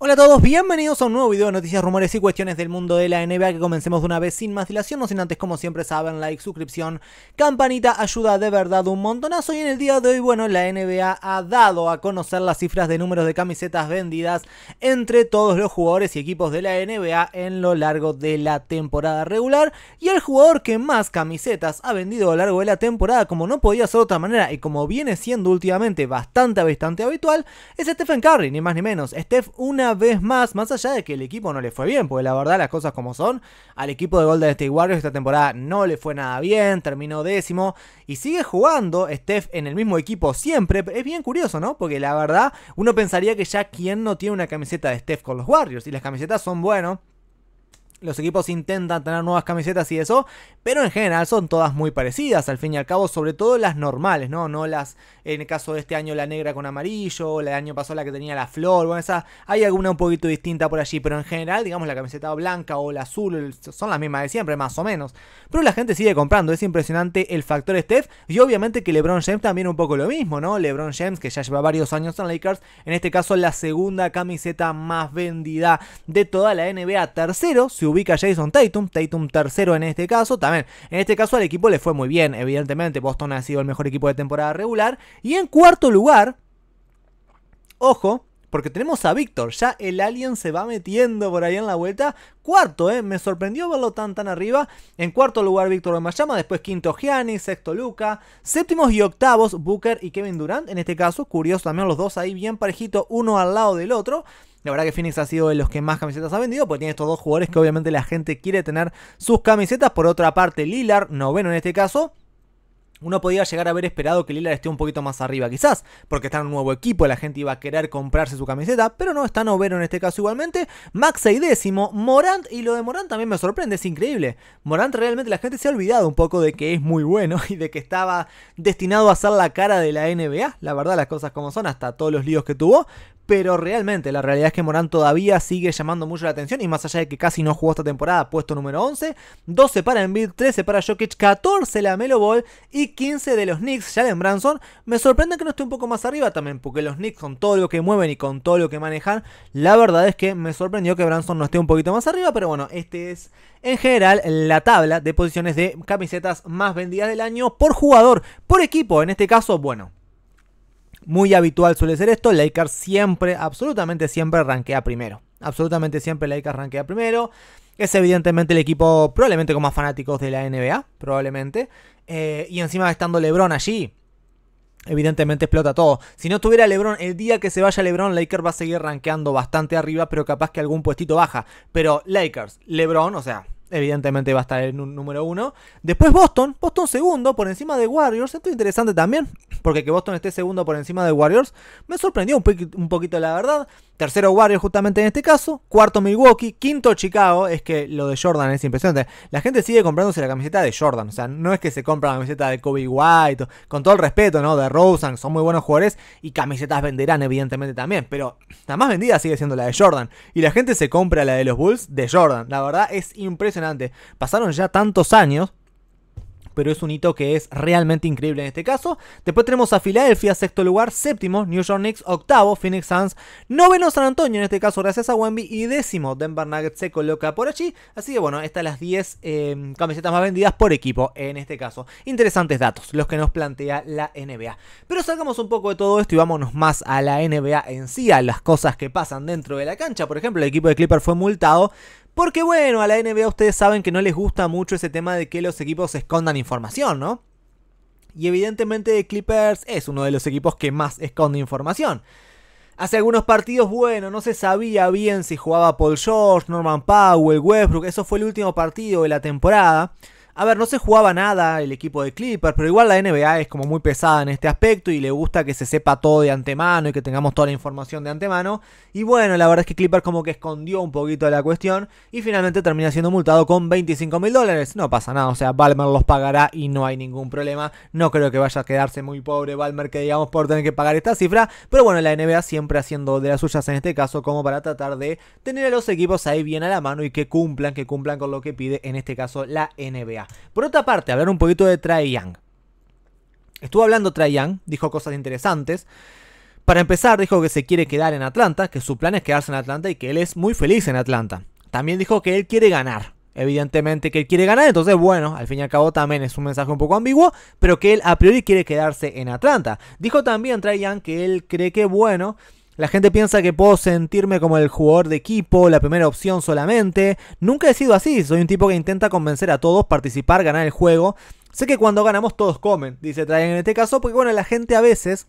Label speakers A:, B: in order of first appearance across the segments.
A: Hola a todos, bienvenidos a un nuevo video de noticias, rumores y cuestiones del mundo de la NBA que comencemos de una vez sin más dilación, no sin antes como siempre saben, like, suscripción, campanita, ayuda de verdad un montonazo y en el día de hoy, bueno, la NBA ha dado a conocer las cifras de números de camisetas vendidas entre todos los jugadores y equipos de la NBA en lo largo de la temporada regular y el jugador que más camisetas ha vendido a lo largo de la temporada, como no podía ser de otra manera y como viene siendo últimamente bastante, bastante habitual, es Stephen Curry, ni más ni menos, Steph una vez más, más allá de que el equipo no le fue bien, porque la verdad las cosas como son, al equipo de Golden State Warriors esta temporada no le fue nada bien, terminó décimo y sigue jugando Steph en el mismo equipo siempre. Es bien curioso, ¿no? Porque la verdad uno pensaría que ya quien no tiene una camiseta de Steph con los Warriors y las camisetas son, buenas los equipos intentan tener nuevas camisetas y eso, pero en general son todas muy parecidas, al fin y al cabo, sobre todo las normales, ¿no? No las, en el caso de este año, la negra con amarillo, la de año pasado la que tenía la flor, bueno, esa, hay alguna un poquito distinta por allí, pero en general, digamos, la camiseta blanca o la azul son las mismas de siempre, más o menos. Pero la gente sigue comprando, es impresionante el factor Steph, y obviamente que LeBron James también un poco lo mismo, ¿no? LeBron James, que ya lleva varios años en Lakers, en este caso la segunda camiseta más vendida de toda la NBA, tercero, si ubica Jason Tatum, Tatum tercero en este caso, también en este caso al equipo le fue muy bien, evidentemente Boston ha sido el mejor equipo de temporada regular, y en cuarto lugar, ojo, porque tenemos a Víctor, ya el alien se va metiendo por ahí en la vuelta. Cuarto, eh, me sorprendió verlo tan tan arriba. En cuarto lugar Víctor de Mayama, después quinto Gianni, sexto Luca. Séptimos y octavos Booker y Kevin Durant. En este caso, curioso también los dos ahí bien parejitos, uno al lado del otro. La verdad que Phoenix ha sido de los que más camisetas ha vendido, porque tiene estos dos jugadores que obviamente la gente quiere tener sus camisetas. Por otra parte, Lilar, noveno en este caso, uno podía llegar a haber esperado que Lila esté un poquito más arriba, quizás, porque está en un nuevo equipo, la gente iba a querer comprarse su camiseta, pero no, está novero en este caso igualmente. Max y décimo, Morant, y lo de Morant también me sorprende, es increíble. Morant realmente la gente se ha olvidado un poco de que es muy bueno y de que estaba destinado a ser la cara de la NBA, la verdad, las cosas como son, hasta todos los líos que tuvo, pero realmente la realidad es que Morán todavía sigue llamando mucho la atención y más allá de que casi no jugó esta temporada, puesto número 11, 12 para Embiid, 13 para Jokic, 14 la Melo Ball y 15 de los Knicks, Jalen Branson. Me sorprende que no esté un poco más arriba también, porque los Knicks con todo lo que mueven y con todo lo que manejan, la verdad es que me sorprendió que Branson no esté un poquito más arriba, pero bueno, este es en general la tabla de posiciones de camisetas más vendidas del año por jugador, por equipo, en este caso, bueno, muy habitual suele ser esto, Lakers siempre, absolutamente siempre rankea primero. Absolutamente siempre Lakers rankea primero. Es evidentemente el equipo probablemente con más fanáticos de la NBA, probablemente. Eh, y encima estando LeBron allí, evidentemente explota todo. Si no estuviera LeBron, el día que se vaya LeBron, Lakers va a seguir rankeando bastante arriba, pero capaz que algún puestito baja. Pero Lakers, LeBron, o sea, evidentemente va a estar el número uno. Después Boston, Boston segundo por encima de Warriors. Esto es interesante también, porque que Boston esté segundo por encima de Warriors me sorprendió un poquito, la verdad. Tercero Warriors justamente en este caso. Cuarto Milwaukee. Quinto Chicago. Es que lo de Jordan es impresionante. La gente sigue comprándose la camiseta de Jordan. O sea, no es que se compra la camiseta de Kobe White. con todo el respeto, ¿no? De Rosen. Son muy buenos jugadores. Y camisetas venderán evidentemente también. Pero la más vendida sigue siendo la de Jordan. Y la gente se compra la de los Bulls de Jordan. La verdad es impresionante. Pasaron ya tantos años pero es un hito que es realmente increíble en este caso. Después tenemos a Filadelfia, sexto lugar, séptimo, New York Knicks, octavo, Phoenix Suns, noveno San Antonio, en este caso gracias a Wemby, y décimo Denver Nuggets se coloca por allí. Así que bueno, estas las 10 em, camisetas más vendidas por equipo en este caso. Interesantes datos, los que nos plantea la NBA. Pero sacamos un poco de todo esto y vámonos más a la NBA en sí, a las cosas que pasan dentro de la cancha. Por ejemplo, el equipo de Clipper fue multado porque bueno, a la NBA ustedes saben que no les gusta mucho ese tema de que los equipos escondan información, ¿no? Y evidentemente Clippers es uno de los equipos que más esconde información. Hace algunos partidos, bueno, no se sabía bien si jugaba Paul George, Norman Powell, Westbrook. Eso fue el último partido de la temporada. A ver, no se jugaba nada el equipo de Clipper, pero igual la NBA es como muy pesada en este aspecto y le gusta que se sepa todo de antemano y que tengamos toda la información de antemano. Y bueno, la verdad es que Clipper como que escondió un poquito la cuestión y finalmente termina siendo multado con 25 mil dólares. No pasa nada, o sea, Balmer los pagará y no hay ningún problema. No creo que vaya a quedarse muy pobre Balmer que digamos por tener que pagar esta cifra, pero bueno, la NBA siempre haciendo de las suyas en este caso como para tratar de tener a los equipos ahí bien a la mano y que cumplan, que cumplan con lo que pide en este caso la NBA. Por otra parte, hablar un poquito de Trae Young. Estuvo hablando Trae Young, dijo cosas interesantes. Para empezar, dijo que se quiere quedar en Atlanta, que su plan es quedarse en Atlanta y que él es muy feliz en Atlanta. También dijo que él quiere ganar. Evidentemente que él quiere ganar, entonces bueno, al fin y al cabo también es un mensaje un poco ambiguo, pero que él a priori quiere quedarse en Atlanta. Dijo también Trae Young que él cree que bueno, la gente piensa que puedo sentirme como el jugador de equipo, la primera opción solamente. Nunca he sido así, soy un tipo que intenta convencer a todos, participar, ganar el juego. Sé que cuando ganamos todos comen, dice Trae en este caso, porque bueno, la gente a veces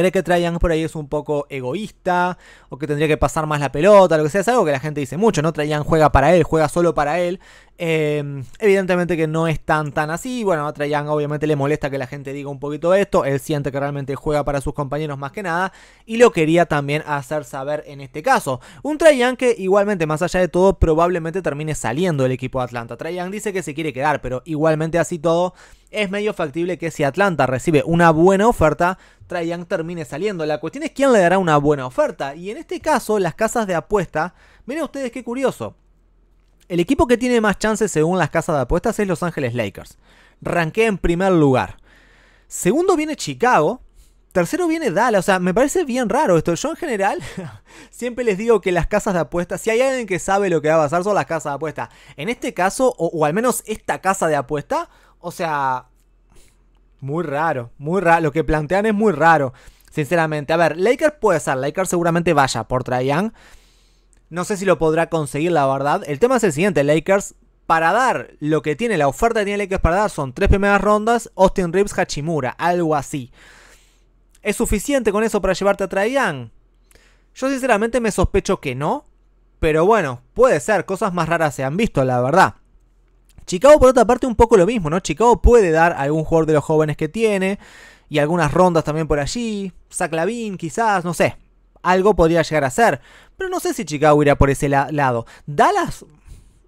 A: ¿Cree que Traian por ahí es un poco egoísta? ¿O que tendría que pasar más la pelota? Lo que sea, es algo que la gente dice mucho, ¿no? Traian juega para él, juega solo para él. Em, evidentemente que no es tan tan así. Bueno, a Traian obviamente le molesta que la gente diga un poquito esto. Él siente que realmente juega para sus compañeros más que nada. Y lo quería también hacer saber en este caso. Un Traian que igualmente, más allá de todo, probablemente termine saliendo del equipo de Atlanta. Traian dice que se quiere quedar, pero igualmente así todo es medio factible que si Atlanta recibe una buena oferta, Trae termine saliendo. La cuestión es quién le dará una buena oferta. Y en este caso, las casas de apuesta, miren ustedes qué curioso. El equipo que tiene más chances según las casas de apuestas es Los Ángeles Lakers. Ranquea en primer lugar. Segundo viene Chicago, Tercero viene Dallas, o sea, me parece bien raro esto. Yo en general siempre les digo que las casas de apuestas, si hay alguien que sabe lo que va a pasar, son las casas de apuestas. En este caso, o, o al menos esta casa de apuesta, o sea, muy raro, muy raro. Lo que plantean es muy raro, sinceramente. A ver, Lakers puede ser, Lakers seguramente vaya por Traian. No sé si lo podrá conseguir, la verdad. El tema es el siguiente, Lakers para dar lo que tiene, la oferta que tiene Lakers para dar son tres primeras rondas, Austin Reeves, Hachimura, algo así. ¿Es suficiente con eso para llevarte a Traian? Yo sinceramente me sospecho que no, pero bueno, puede ser, cosas más raras se han visto, la verdad. Chicago, por otra parte, un poco lo mismo, ¿no? Chicago puede dar algún jugador de los jóvenes que tiene y algunas rondas también por allí. Saclavin, quizás, no sé. Algo podría llegar a ser. Pero no sé si Chicago irá por ese lado. Dallas.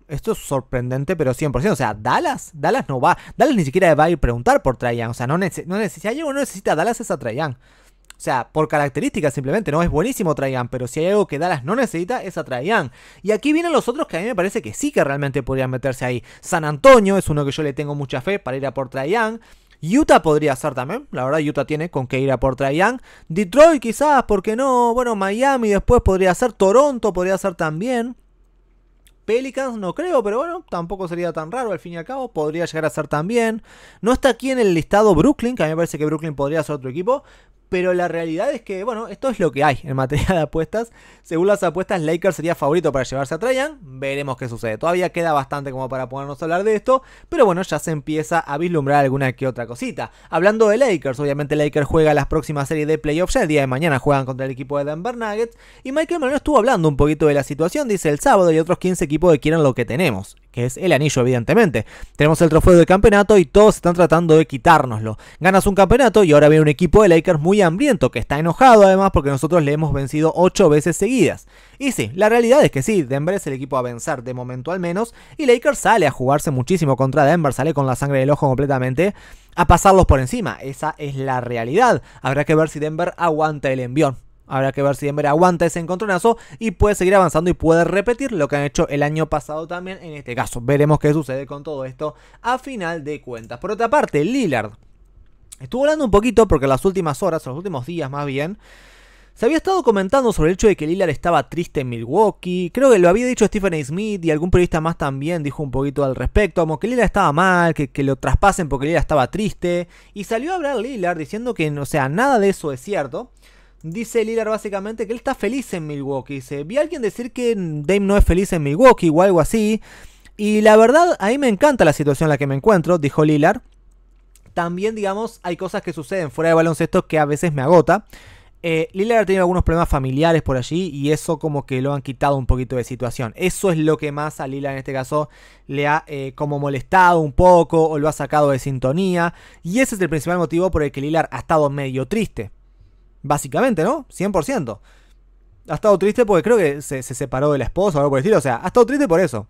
A: Esto es sorprendente, pero 100%. O sea, Dallas, Dallas no va. Dallas ni siquiera va a ir a preguntar por Traian, O sea, no, necesita, no si hay no necesita Dallas es a Traian. O sea, por características simplemente, ¿no? Es buenísimo Traian, pero si hay algo que Dallas no necesita es a Traian. Y aquí vienen los otros que a mí me parece que sí que realmente podrían meterse ahí. San Antonio es uno que yo le tengo mucha fe para ir a por Traian. Utah podría ser también, la verdad Utah tiene con qué ir a por Traian. Detroit quizás, porque no? Bueno, Miami después podría ser, Toronto podría ser también. Pelicans no creo, pero bueno, tampoco sería tan raro al fin y al cabo, podría llegar a ser también. No está aquí en el listado Brooklyn, que a mí me parece que Brooklyn podría ser otro equipo, pero la realidad es que, bueno, esto es lo que hay en materia de apuestas. Según las apuestas, Lakers sería favorito para llevarse a Trajan. Veremos qué sucede. Todavía queda bastante como para ponernos a hablar de esto, pero bueno, ya se empieza a vislumbrar alguna que otra cosita. Hablando de Lakers, obviamente Lakers juega las próximas series de playoffs. Ya el día de mañana juegan contra el equipo de Denver Nuggets. Y Michael Malone estuvo hablando un poquito de la situación. Dice el sábado y otros 15 equipos que quieren lo que tenemos que es el anillo evidentemente. Tenemos el trofeo del campeonato y todos están tratando de quitárnoslo. Ganas un campeonato y ahora viene un equipo de Lakers muy hambriento, que está enojado además porque nosotros le hemos vencido 8 veces seguidas. Y sí, la realidad es que sí, Denver es el equipo a vencer de momento al menos, y Lakers sale a jugarse muchísimo contra Denver, sale con la sangre del ojo completamente, a pasarlos por encima, esa es la realidad. Habrá que ver si Denver aguanta el envión. Habrá que ver si Denver aguanta ese encontronazo y puede seguir avanzando y puede repetir lo que han hecho el año pasado también en este caso. Veremos qué sucede con todo esto a final de cuentas. Por otra parte, Lillard estuvo hablando un poquito porque en las últimas horas, en los últimos días más bien, se había estado comentando sobre el hecho de que Lillard estaba triste en Milwaukee. Creo que lo había dicho Stephen A. Smith y algún periodista más también dijo un poquito al respecto. Como que Lillard estaba mal, que, que lo traspasen porque Lillard estaba triste. Y salió a hablar Lillard diciendo que, o sea, nada de eso es cierto. Dice Lilar básicamente que él está feliz en Milwaukee. Dice, vi a alguien decir que Dame no es feliz en Milwaukee o algo así. Y la verdad, a mí me encanta la situación en la que me encuentro, dijo Lilar. También, digamos, hay cosas que suceden fuera de baloncesto que a veces me agota. Lilar eh, Lillard ha tenido algunos problemas familiares por allí y eso como que lo han quitado un poquito de situación. Eso es lo que más a Lillard en este caso le ha eh, como molestado un poco o lo ha sacado de sintonía. Y ese es el principal motivo por el que Lillard ha estado medio triste. Básicamente, ¿no? 100%. Ha estado triste porque creo que se, separó de la esposa o algo por el estilo. O sea, ha estado triste por eso.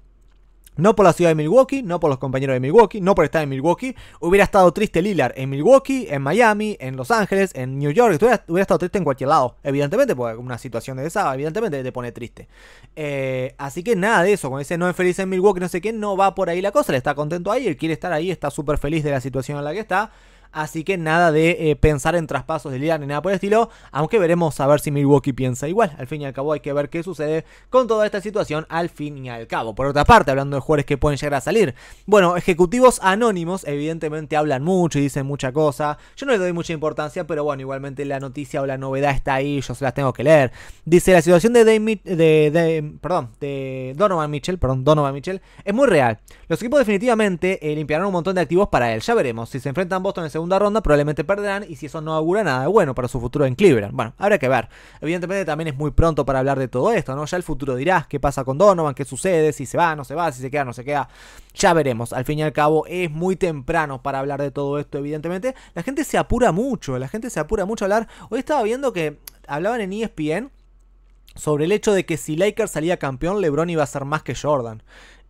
A: No por la ciudad de Milwaukee, no por los compañeros de Milwaukee, no por estar en Milwaukee. Hubiera estado triste Lillard en Milwaukee, en Miami, en Los Ángeles, en New York. Hubiera, estado triste en cualquier lado. Evidentemente, porque una situación de esa, evidentemente te pone triste. Eh, así que nada de eso. Cuando dice no es feliz en Milwaukee, no sé qué, no va por ahí la cosa. Le está contento ahí, él quiere estar ahí, está súper feliz de la situación en la que está. Así que nada de eh, pensar en traspasos de Lillard ni nada por el estilo. Aunque veremos a ver si Milwaukee piensa igual. Al fin y al cabo hay que ver qué sucede con toda esta situación al fin y al cabo. Por otra parte, hablando de jugadores que pueden llegar a salir. Bueno, ejecutivos anónimos evidentemente hablan mucho y dicen mucha cosa. Yo no le doy mucha importancia, pero bueno, igualmente la noticia o la novedad está ahí, yo se las tengo que leer. Dice, la situación de, de, de, perdón, de Donovan Mitchell, perdón, Donovan Mitchell, es muy real. Los equipos definitivamente eh, limpiarán un montón de activos para él. Ya veremos si se enfrentan Boston en el segundo segunda ronda, probablemente perderán y si eso no augura nada bueno para su futuro en Cleveland. Bueno, habrá que ver. Evidentemente también es muy pronto para hablar de todo esto, ¿no? Ya el futuro dirá qué pasa con Donovan, qué sucede, si se va, no se va, si se queda, no se queda. Ya veremos. Al fin y al cabo es muy temprano para hablar de todo esto, evidentemente. La gente se apura mucho, la gente se apura mucho a hablar. Hoy estaba viendo que hablaban en ESPN sobre el hecho de que si Lakers salía campeón, LeBron iba a ser más que Jordan.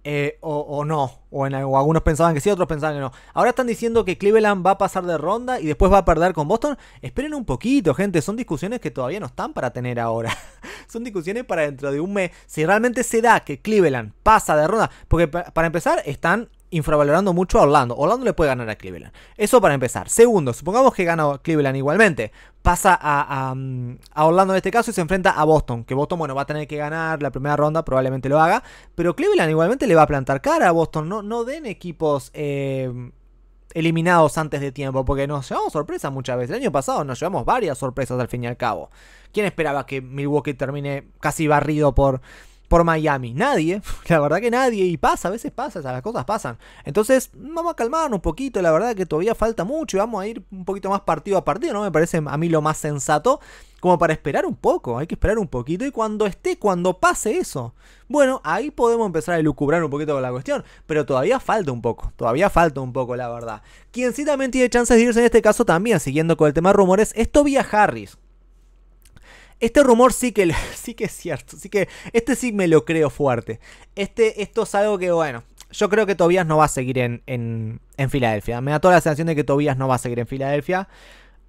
A: Eh, o, no, o, en, algunos pensaban que sí, otros pensaban que no. Ahora están diciendo que Cleveland va a pasar de ronda y después va a perder con Boston. Esperen un poquito, gente, son discusiones que todavía no están para tener ahora. son discusiones para dentro de un mes. Si realmente se da que Cleveland pasa de ronda, porque para empezar están infravalorando mucho a Orlando. Orlando le puede ganar a Cleveland. Eso para empezar. Segundo, supongamos que gana Cleveland igualmente. Pasa a, mm, a, Orlando en este caso y se enfrenta a Boston. Que Boston, bueno, va a tener que ganar la primera ronda, probablemente lo haga. Pero Cleveland igualmente le va a plantar cara a Boston. No, no den equipos. Eh, eliminados antes de tiempo, porque nos llevamos sorpresas muchas veces. El año pasado nos llevamos varias sorpresas al fin y al cabo. ¿Quién esperaba que Milwaukee termine casi barrido por, por Miami. Nadie, la verdad que nadie, y pasa, a veces pasa, o sea, las cosas pasan. Entonces, vamos a calmarnos un poquito, la verdad que todavía falta mucho y vamos a ir un poquito más partido a partido, ¿no? Me parece a mí lo más sensato, como para esperar un poco, hay que esperar un poquito y cuando esté, cuando pase eso, bueno, ahí podemos empezar a lucubrar un poquito con la cuestión, pero todavía falta un poco, todavía falta un poco, la verdad. Quien sí también tiene chances de irse en este caso también, siguiendo con el tema de rumores, es vía Harris este rumor sí que, sí que es cierto, sí que este sí me lo creo fuerte. Este, esto es algo que, bueno, yo creo que Tobias no va a seguir en, Filadelfia. Me da toda la sensación de que Tobias no va a seguir en Filadelfia.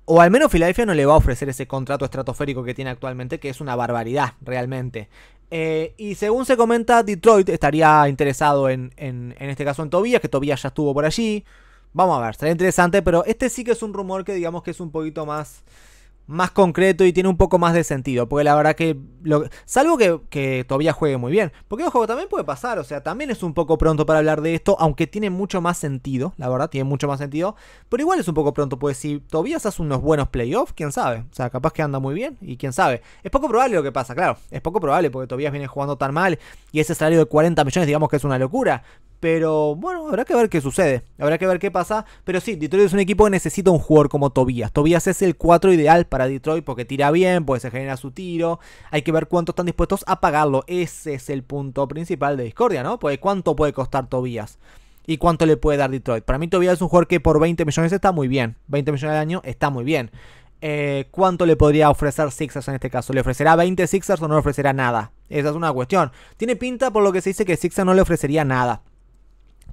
A: O al menos Filadelfia no le va a ofrecer ese contrato estratosférico que tiene actualmente, que es una barbaridad, realmente. Eh, y según se comenta, Detroit estaría interesado en, este caso en Tobias, que Tobias ya estuvo por allí. Vamos a ver, sería interesante, pero este sí que es un rumor que digamos que es un poquito más más concreto y tiene un poco más de sentido. Porque la verdad que. salvo que, que juegue muy bien. Porque ojo, también puede pasar. O sea, también es un poco pronto para hablar de esto. Aunque tiene mucho más sentido. La verdad, tiene mucho más sentido. Pero igual es un poco pronto. porque si Tobias hace unos buenos playoffs, quién sabe. O sea, capaz que anda muy bien. Y quién sabe. Es poco probable lo que pasa, claro. Es poco probable porque Tobias viene jugando tan mal. Y ese salario de 40 millones, digamos que es una locura. Pero bueno, habrá que ver qué sucede. Habrá que ver qué pasa. Pero sí, Detroit es un equipo que necesita un jugador como Tobias Tobias es el 4 ideal para Detroit porque tira bien, porque se genera su tiro. Hay que ver cuánto están dispuestos a pagarlo. Ese es el punto principal de Discordia, ¿no? Porque cuánto puede costar Tobias? y cuánto le puede dar Detroit. Para mí Tobias es un jugador que por 20 millones está muy bien. 20 millones al año está muy bien. Eh, ¿Cuánto le podría ofrecer Sixers en este caso? ¿Le ofrecerá 20 Sixers o no le ofrecerá nada? Esa es una cuestión. Tiene pinta por lo que se dice que Sixers no le ofrecería nada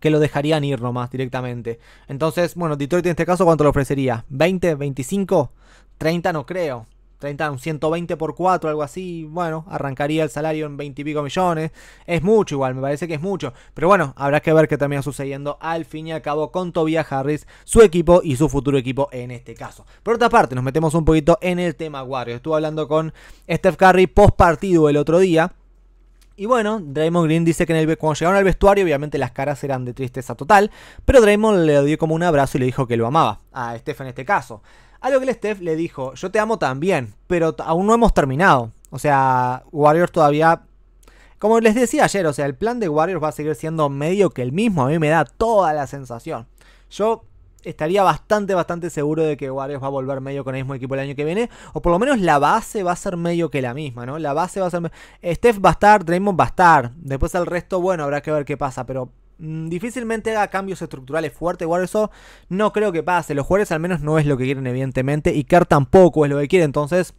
A: que lo dejarían ir nomás directamente. Entonces, bueno, Detroit en este caso, ¿cuánto le ofrecería? ¿20? ¿25? 30 no creo. 30, un 120 por 4, algo así. Bueno, arrancaría el salario en 20 y pico millones. Es mucho igual, me parece que es mucho. Pero bueno, habrá que ver qué termina sucediendo al fin y al cabo con Tobias Harris, su equipo y su futuro equipo en este caso. Por otra parte, nos metemos un poquito en el tema Warriors. Estuve hablando con Steph Curry post partido el otro día. Y bueno, Draymond Green dice que en el, cuando llegaron al vestuario, obviamente las caras eran de tristeza total, pero Draymond le dio como un abrazo y le dijo que lo amaba, a Steph en este caso. A lo que el Steph le dijo, yo te amo también, pero aún no hemos terminado. O sea, Warriors todavía... Como les decía ayer, o sea, el plan de Warriors va a seguir siendo medio que el mismo, a mí me da toda la sensación. Yo estaría bastante, bastante seguro de que Warriors va a volver medio con el mismo equipo el año que viene. O por lo menos la base va a ser medio que la misma, ¿no? La base va a ser... Eh, Steph va a estar, Draymond va a estar. Después el resto, bueno, habrá que ver qué pasa. Pero mm, difícilmente haga cambios estructurales fuertes. Warriors no creo que pase. Los jugadores al menos no es lo que quieren, evidentemente. Y Kerr tampoco es lo que quiere. Entonces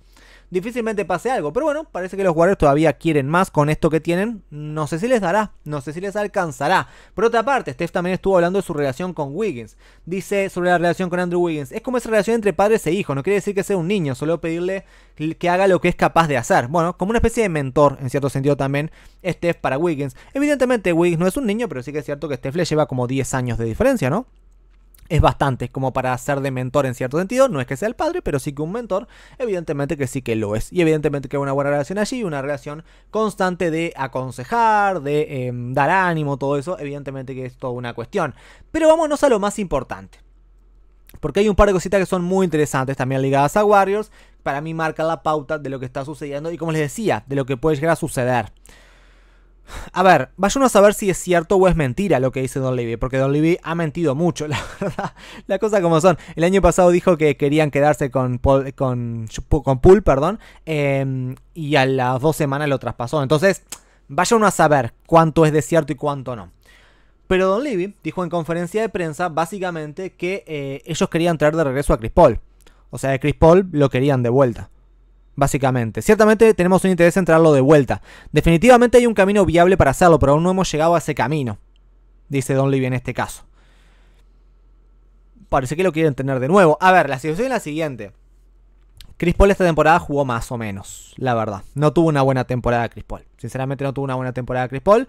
A: difícilmente pase algo. Pero bueno, parece que los guardias todavía quieren más con esto que tienen. No sé si les dará, no sé si les alcanzará. Por otra parte, Steph también estuvo hablando de su relación con Wiggins. Dice sobre la relación con Andrew Wiggins, es como esa relación entre padres e hijos, no quiere decir que sea un niño, solo pedirle que haga lo que es capaz de hacer. Bueno, como una especie de mentor, en cierto sentido también, Steph para Wiggins. Evidentemente Wiggins no es un niño, pero sí que es cierto que Steph le lleva como 10 años de diferencia, ¿no? es bastante, como para ser de mentor en cierto sentido, no es que sea el padre, pero sí que un mentor, evidentemente que sí que lo es, y evidentemente que hay una buena relación allí, una relación constante de aconsejar, de em, dar ánimo, todo eso, evidentemente que es toda una cuestión. Pero vámonos a lo más importante. Porque hay un par de cositas que son muy interesantes también ligadas a Warriors. Para mí marca la pauta de lo que está sucediendo y como les decía, de lo que puede llegar a suceder. A ver, uno a saber si es cierto o es mentira lo que dice Don Levy, porque Don Levy ha mentido mucho, la verdad. las cosa como son. El año pasado dijo que querían quedarse con Paul, con, Pool, perdón, em, y a las dos semanas lo traspasó. Entonces, vaya uno a saber cuánto es de cierto y cuánto no. Pero Don Levy dijo en conferencia de prensa básicamente que eh, ellos querían traer de regreso a Chris Paul. O sea, Chris Paul lo querían de vuelta básicamente. Ciertamente tenemos un interés en traerlo de vuelta. Definitivamente hay un camino viable para hacerlo, pero aún no hemos llegado a ese camino, dice Don Libby en este caso. Parece que lo quieren tener de nuevo. A ver, la situación es la siguiente. Chris Paul esta temporada jugó más o menos, la verdad. No tuvo una buena temporada Chris Paul. Sinceramente no tuvo una buena temporada Chris Paul.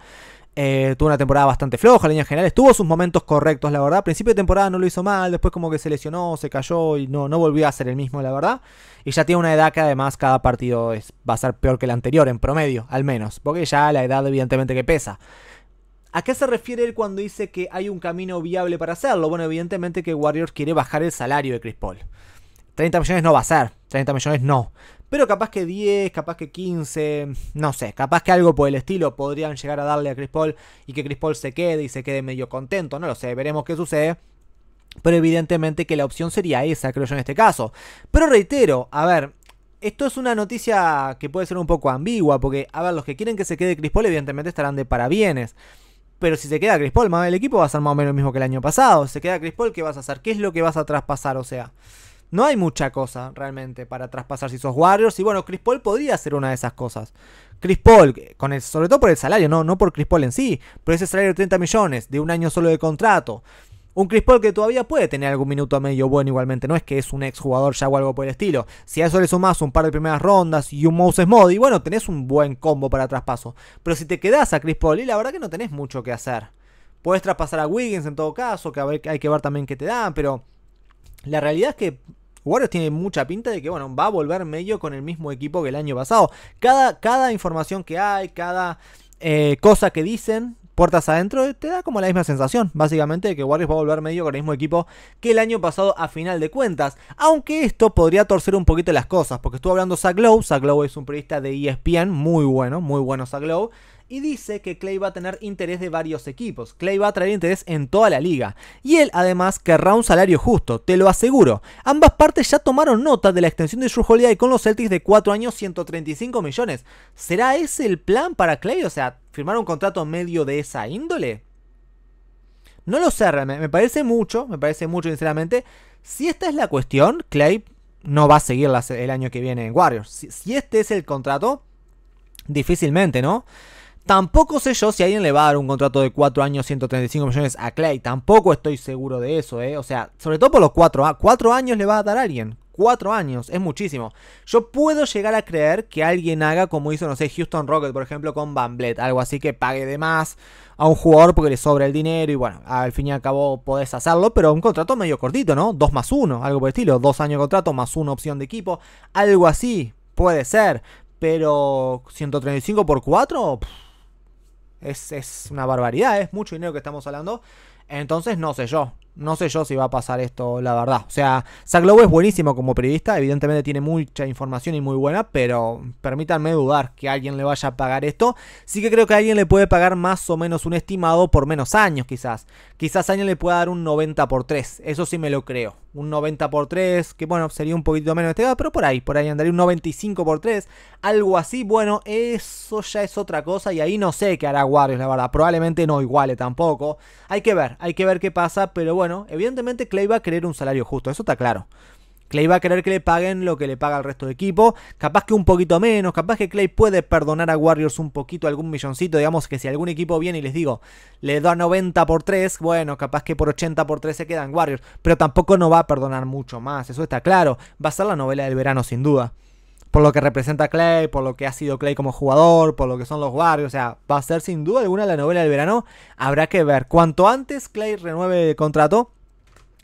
A: Eh, tuvo una temporada bastante floja, en general. Estuvo sus momentos correctos, la verdad. principio de temporada no lo hizo mal, después como que se lesionó, se cayó y no, no volvió a ser el mismo, la verdad. Y ya tiene una edad que además cada partido es, va a ser peor que el anterior, en promedio, al menos. Porque ya la edad evidentemente que pesa. ¿A qué se refiere él cuando dice que hay un camino viable para hacerlo? Bueno, evidentemente que Warriors quiere bajar el salario de Chris Paul. 30 millones no va a ser, 30 millones no. Pero capaz que 10, capaz que 15, no sé, capaz que algo por el estilo podrían llegar a darle a Chris Paul y que Chris Paul se quede y se quede medio contento, no lo sé, veremos qué sucede. Pero evidentemente que la opción sería esa, creo yo, en este caso. Pero reitero, a ver, esto es una noticia que puede ser un poco ambigua, porque, a ver, los que quieren que se quede Chris Paul evidentemente estarán de parabienes. Pero si se queda Chris Paul, el equipo va a ser más o menos lo mismo que el año pasado. Si se queda Chris Paul, ¿qué vas a hacer? ¿Qué es lo que vas a traspasar? O sea, no hay mucha cosa realmente para traspasar si sos Warriors. Y bueno, Chris Paul podría ser una de esas cosas. Chris Paul, con el, sobre todo por el salario, no, no por Chris Paul en sí, pero ese salario de 30 millones, de un año solo de contrato. Un Chris Paul que todavía puede tener algún minuto medio bueno igualmente, no es que es un ex jugador ya o algo por el estilo. Si a eso le sumas un par de primeras rondas y un Moses Moody bueno, tenés un buen combo para traspaso. Pero si te quedás a Chris Paul, y la verdad que no tenés mucho que hacer. Puedes traspasar a Wiggins en todo caso, que hay que ver también qué te dan, pero la realidad es que Warriors tiene mucha pinta de que, bueno, va a volver medio con el mismo equipo que el año pasado. Cada, cada información que hay, cada eh, cosa que dicen, puertas adentro, te da como la misma sensación, básicamente, de que Warriors va a volver medio con el mismo equipo que el año pasado a final de cuentas. Aunque esto podría torcer un poquito las cosas, porque estuvo hablando Zach Lowe, Lowe es un periodista de ESPN, muy bueno, muy bueno Zach Lowe y dice que Clay va a tener interés de varios equipos. Clay va a traer interés en toda la liga. Y él además querrá un salario justo, te lo aseguro. Ambas partes ya tomaron nota de la extensión de Drew Holiday con los Celtics de 4 años 135 millones. ¿Será ese el plan para Clay? O sea, firmar un contrato medio de esa índole. No lo sé, me, parece mucho, me parece mucho sinceramente. Si esta es la cuestión, Clay no va a seguir el año que viene en Warriors. si este es el contrato, difícilmente, ¿no? Tampoco sé yo si alguien le va a dar un contrato de 4 años, 135 millones a Clay. Tampoco estoy seguro de eso, ¿eh? O sea, sobre todo por los 4, 4 años le va a dar a alguien. 4 años, es muchísimo. Yo puedo llegar a creer que alguien haga como hizo, no sé, Houston Rocket, por ejemplo, con Bamblet, algo así que pague de más a un jugador porque le sobra el dinero y bueno, al fin y al cabo podés hacerlo, pero un contrato medio cortito, ¿no? 2 más 1, algo por el estilo, 2 años de contrato más una opción de equipo, algo así, puede ser, pero 135 por 4, es, una barbaridad, es mucho dinero que estamos hablando. Entonces, no sé yo. No sé yo si va a pasar esto, la verdad. O sea, Zaglobo es buenísimo como periodista. Evidentemente tiene mucha información y muy buena. Pero permítanme dudar que alguien le vaya a pagar esto. Sí que creo que alguien le puede pagar más o menos un estimado por menos años, quizás. Quizás Año le pueda dar un 90 por 3. Eso sí me lo creo. Un 90 por 3, que bueno, sería un poquito menos este ah, pero por ahí, por ahí andaría un 95 por 3. Algo así, bueno, eso ya es otra cosa. Y ahí no sé qué hará Warriors, la verdad. Probablemente no iguale tampoco. Hay que ver, hay que ver qué pasa. Pero bueno, evidentemente Clay va a querer un salario justo, eso está claro. Clay va a querer que le paguen lo que le paga al resto de equipo, capaz que un poquito menos, capaz que Clay puede perdonar a Warriors un poquito, algún milloncito, digamos que si algún equipo viene y les digo, le da 90 por 3, bueno, capaz que por 80 por 3 se quedan Warriors, pero tampoco no va a perdonar mucho más, eso está claro, va a ser la novela del verano sin duda por lo que representa Clay, por lo que ha sido Clay como jugador, por lo que son los Warriors. O sea, va a ser sin duda alguna la novela del verano. Habrá que ver. Cuanto antes Clay renueve el contrato,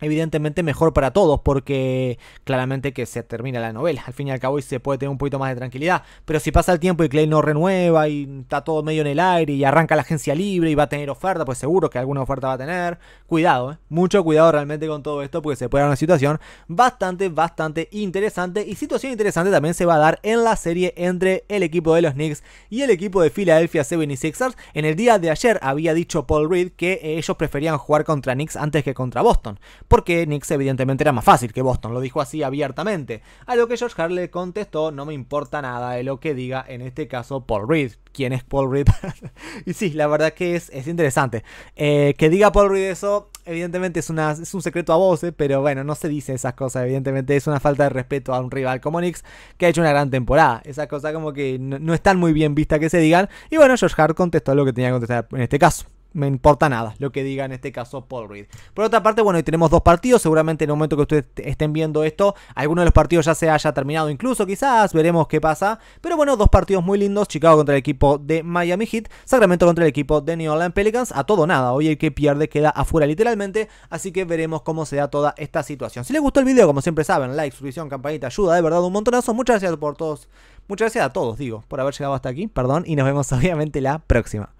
A: evidentemente mejor para todos porque claramente que se termina la novela al fin y al cabo y se puede tener un poquito más de tranquilidad pero si pasa el tiempo y Clay no renueva y está todo medio en el aire y arranca la agencia libre y va a tener oferta pues seguro que alguna oferta va a tener cuidado ¿eh? mucho cuidado realmente con todo esto porque se puede dar una situación bastante bastante interesante y situación interesante también se va a dar en la serie entre el equipo de los Knicks y el equipo de Philadelphia 76ers en el día de ayer había dicho Paul Reed que ellos preferían jugar contra Knicks antes que contra Boston porque Knicks evidentemente era más fácil que Boston, lo dijo así abiertamente. A lo que George Hart le contestó, no me importa nada de lo que diga en este caso Paul Reed. ¿Quién es Paul Reed? y sí, la verdad que es, interesante. Eh, que diga Paul Reed eso, evidentemente es, una, es un secreto a voces, pero bueno, no se dice esas cosas. Evidentemente es una falta de respeto a un rival como Knicks que ha hecho una gran temporada. Esas cosas como que no, no están muy bien vistas que se digan. Y bueno, George Hart contestó lo que tenía que contestar en este caso me importa nada lo que diga en este caso Paul Reed. Por otra parte, bueno, hoy tenemos dos partidos. Seguramente en el momento que ustedes estén viendo esto, alguno de los partidos ya se haya terminado, incluso quizás, veremos qué pasa. Pero bueno, dos partidos muy lindos: Chicago contra el equipo de Miami Heat, Sacramento contra el equipo de New Orleans Pelicans. A todo nada, hoy el que pierde queda afuera literalmente. Así que veremos cómo se da toda esta situación. Si les gustó el video, como siempre saben, like, suscripción, campanita, ayuda de verdad un montonazo. Muchas gracias por todos. Muchas gracias a todos, digo, por haber llegado hasta aquí, perdón, y nos vemos obviamente la próxima.